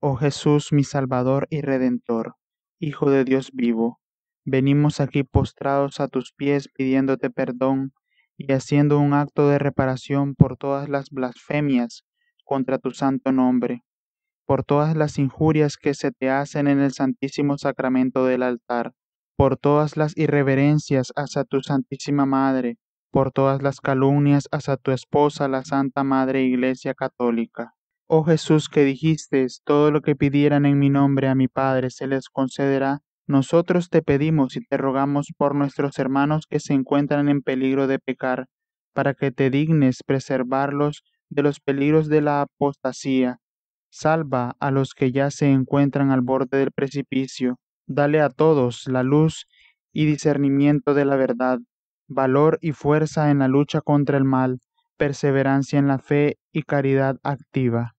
Oh Jesús, mi Salvador y Redentor, Hijo de Dios vivo, venimos aquí postrados a tus pies pidiéndote perdón y haciendo un acto de reparación por todas las blasfemias contra tu santo nombre, por todas las injurias que se te hacen en el santísimo sacramento del altar, por todas las irreverencias hacia tu santísima madre, por todas las calumnias hacia tu esposa, la Santa Madre Iglesia Católica. Oh Jesús que dijiste, todo lo que pidieran en mi nombre a mi Padre se les concederá, nosotros te pedimos y te rogamos por nuestros hermanos que se encuentran en peligro de pecar, para que te dignes preservarlos de los peligros de la apostasía. Salva a los que ya se encuentran al borde del precipicio. Dale a todos la luz y discernimiento de la verdad, valor y fuerza en la lucha contra el mal, perseverancia en la fe y caridad activa.